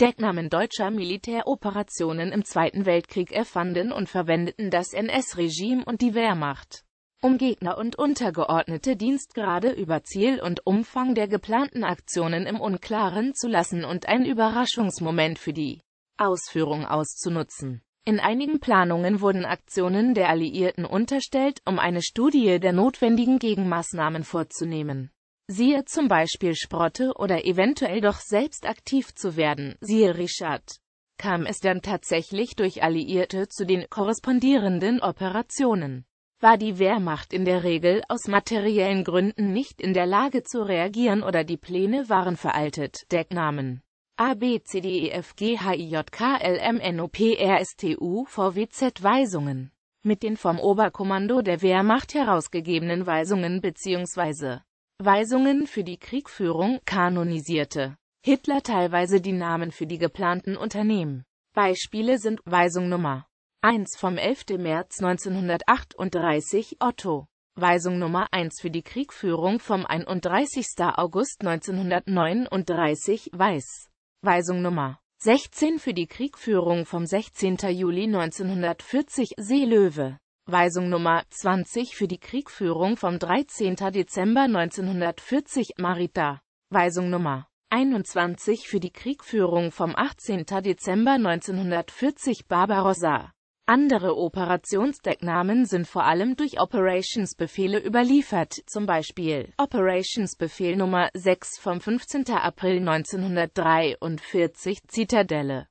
Decknamen deutscher Militäroperationen im Zweiten Weltkrieg erfanden und verwendeten das NS-Regime und die Wehrmacht, um Gegner und untergeordnete Dienstgrade über Ziel und Umfang der geplanten Aktionen im Unklaren zu lassen und einen Überraschungsmoment für die Ausführung auszunutzen. In einigen Planungen wurden Aktionen der Alliierten unterstellt, um eine Studie der notwendigen Gegenmaßnahmen vorzunehmen siehe zum Beispiel Sprotte oder eventuell doch selbst aktiv zu werden, siehe Richard, kam es dann tatsächlich durch Alliierte zu den korrespondierenden Operationen. War die Wehrmacht in der Regel aus materiellen Gründen nicht in der Lage zu reagieren oder die Pläne waren veraltet, Decknamen. A, B, C, D, E, F, G, H, I, J, K, L, M, N, O, P, R, S, T, U, V, W, Z Weisungen. Mit den vom Oberkommando der Wehrmacht herausgegebenen Weisungen bzw. Weisungen für die Kriegführung kanonisierte Hitler teilweise die Namen für die geplanten Unternehmen. Beispiele sind Weisung Nummer 1 vom 11. März 1938 Otto, Weisung Nummer 1 für die Kriegführung vom 31. August 1939 Weiß, Weisung Nummer 16 für die Kriegführung vom 16. Juli 1940 Seelöwe, Weisung Nummer 20 für die Kriegführung vom 13. Dezember 1940 Marita. Weisung Nummer 21 für die Kriegführung vom 18. Dezember 1940 Barbarossa. Andere Operationsdecknamen sind vor allem durch Operationsbefehle überliefert, zum Beispiel Operationsbefehl Nummer 6 vom 15. April 1943 Zitadelle.